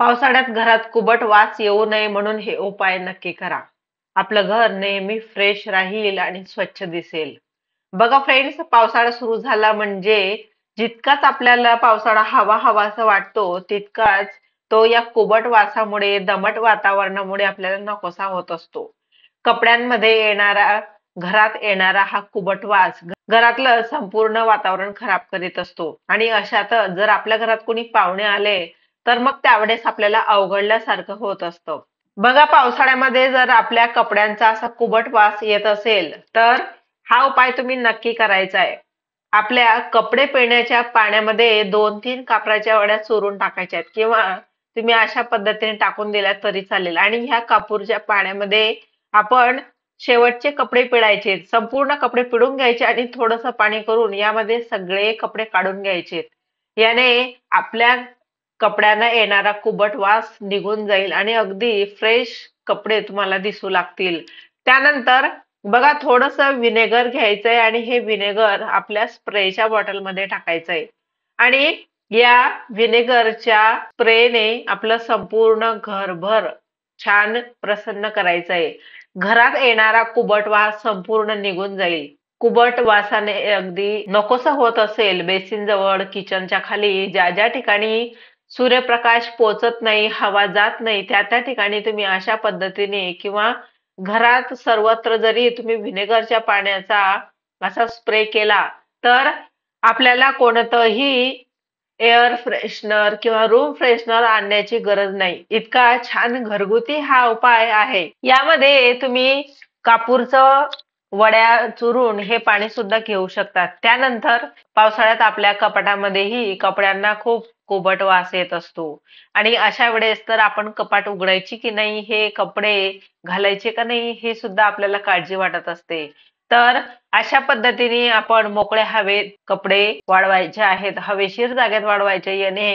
पावसाळ्यात घरात कुबट वास येऊ नये म्हणून हे उपाय नक्की करा आपलं घर नेहमी फ्रेश राहील आणि स्वच्छ दिसेल बघा फ्रेंड्स पावसाळा सुरू झाला म्हणजे जितकाच आपल्याला पावसाळा हवा हवा असं वाटतो तितकाच तो या कुबट वासामुळे दमट वातावरणामुळे आपल्याला नकोसा होत असतो कपड्यांमध्ये येणारा घरात येणारा हा कुबट वास घरातलं संपूर्ण वातावरण खराब करीत असतो आणि अशातच जर आपल्या घरात कोणी पाहुणे आले तर मग त्यावेळेस आपल्याला अवघडल्यासारखं होत असतं बघा पावसाळ्यामध्ये जर आपल्या कपड्यांचा असा कुबट वास येत असेल तर हा उपाय तुम्ही नक्की करायचा आहे आपल्या कपडे पिण्याच्या पाण्यामध्ये दोन तीन कापराच्या वड्या चोरून टाकायच्या आहेत किंवा तुम्ही अशा पद्धतीने टाकून दिल्या तरी चालेल आणि ह्या कापूरच्या पाण्यामध्ये आपण शेवटचे कपडे पिळायचे संपूर्ण कपडे पिळून घ्यायचे आणि थोडंसं पाणी करून यामध्ये सगळे कपडे काढून घ्यायचे याने आपल्या कपड्यांना येणारा कुबट वास निघून जाईल आणि अगदी फ्रेश कपडे तुम्हाला दिसू लागतील त्यानंतर बघा थोडस विनेगर घ्यायचंय आणि हे विनेगर आपल्या स्प्रेच्या बॉटलमध्ये टाकायचंय आणि या विनेगरच्या स्प्रेने आपलं संपूर्ण घरभर छान प्रसन्न करायचंय घरात येणारा कुबट वास संपूर्ण निघून जाईल कुबट वासाने अगदी नकोसा होत असेल बेसिन जवळ किचनच्या खाली ज्या ज्या ठिकाणी सूर्यप्रकाश पोचत नाही हवा जात नाही त्या त्या ठिकाणी तुम्ही अशा पद्धतीने किंवा घरात सर्वत्र जरी तुम्ही व्हिनेगरच्या पाण्याचा असा स्प्रे केला तर आपल्याला कोणतंही एअर फ्रेशनर किंवा रूम फ्रेशनर आणण्याची गरज नाही इतका छान घरगुती हा उपाय आहे यामध्ये तुम्ही कापूरचं वड्या चुरून हे पाणी सुद्धा घेऊ शकतात त्यानंतर पावसाळ्यात आपल्या कपाटामध्येही कपड्यांना खूप कोबट वास येत असतो आणि अशा वेळेस तर आपण कपाट उघडायची की नाही हे कपडे घालायचे का नाही हे सुद्धा आपल्याला काळजी वाटत असते तर अशा पद्धतीने आपण मोकळ्या हवेत कपडे वाढवायचे आहेत हवेशीर जागेत वाढवायचे याने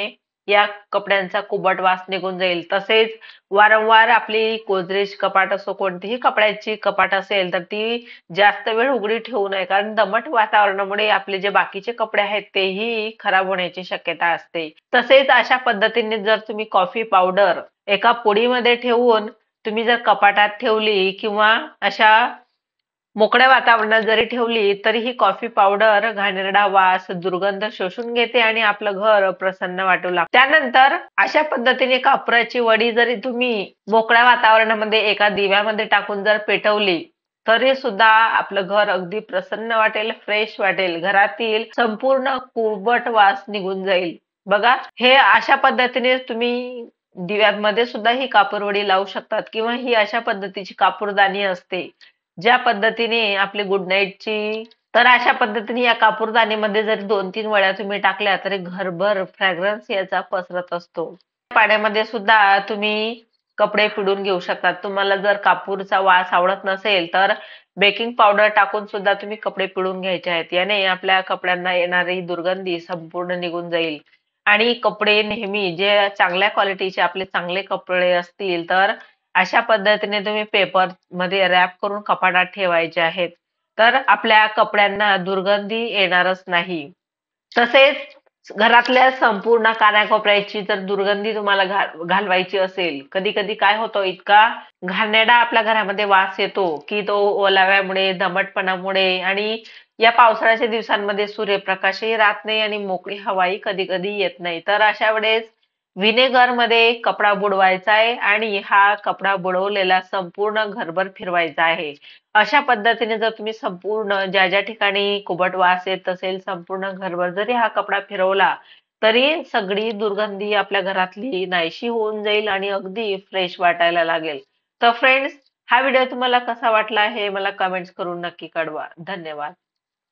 या कपड्यांचा कुबट वास निघून जाईल तसेच वारंवार आपली गोदरेज कपाट असो कोणतीही कपड्याची कपाट असेल तर ती जास्त वेळ उघडी ठेवू नये कारण दमट वातावरणामुळे आपले जे बाकीचे कपडे आहेत तेही खराब होण्याची शक्यता असते तसेच अशा पद्धतीने जर तुम्ही कॉफी पावडर एका पुडीमध्ये ठेवून तुम्ही जर कपाटात ठेवली किंवा अशा मोकळ्या वातावरणात जरी ठेवली तरी ही कॉफी पावडर घाणेरडा वास दुर्गंध शोषून घेते आणि आपलं घर प्रसन्न वाटू लागतं त्यानंतर अशा पद्धतीने कापराची वडी जरी तुम्ही मोकळ्या वातावरणामध्ये एका दिव्यामध्ये टाकून जर पेटवली तरी सुद्धा आपलं घर अगदी प्रसन्न वाटेल फ्रेश वाटेल घरातील संपूर्ण कुबट वास निघून जाईल बघा हे अशा पद्धतीने तुम्ही दिव्यांमध्ये सुद्धा ही कापूरवडी लावू शकतात किंवा ही अशा पद्धतीची कापूरदानी असते ज्या पद्धतीने आपली गुड नाईटची तर अशा पद्धतीने या कापूरदाणीमध्ये जरी दोन तीन वळ्या तुम्ही टाकल्या तरी घरभर फ्रॅग्रन्स याचा पसरत असतो पाण्यामध्ये सुद्धा तुम्ही कपडे पिडून घेऊ शकता तुम्हाला जर कापूरचा वास आवडत नसेल तर बेकिंग पावडर टाकून सुद्धा तुम्ही कपडे पिळून घ्यायचे आहेत याने आपल्या कपड्यांना येणारी दुर्गंधी संपूर्ण निघून जाईल आणि कपडे नेहमी जे चांगल्या क्वालिटीचे आपले चांगले कपडे असतील तर अशा पद्धतीने तुम्ही पेपर मध्ये रॅप करून कपाटात ठेवायचे आहेत तर आपल्या कपड्यांना दुर्गंधी येणारच नाही तसेच घरातल्या संपूर्ण कानाकोपऱ्याची जर दुर्गंधी तुम्हाला घालवायची असेल कधी कधी काय होतो इतका घाणेडा आपल्या घरामध्ये वास येतो की तो ओलाव्यामुळे दमटपणामुळे आणि या पावसाळ्याच्या दिवसांमध्ये सूर्यप्रकाशही राहत नाही आणि मोकळी हवाही कधी कधी येत नाही तर अशा वेळेस मध्ये कपडा बुडवायचा आहे आणि हा कपडा बुडवलेला संपूर्ण घरभर फिरवायचा आहे अशा पद्धतीने जर तुम्ही संपूर्ण ज्या ज्या ठिकाणी कुबट वास येत असेल संपूर्ण घरभर जरी हा कपडा फिरवला तरी सगळी दुर्गंधी आपल्या घरातली नाहीशी होऊन जाईल आणि अगदी फ्रेश वाटायला लागेल तर फ्रेंड्स हा व्हिडिओ तुम्हाला कसा वाटला हे मला कमेंट्स करून नक्की कळवा धन्यवाद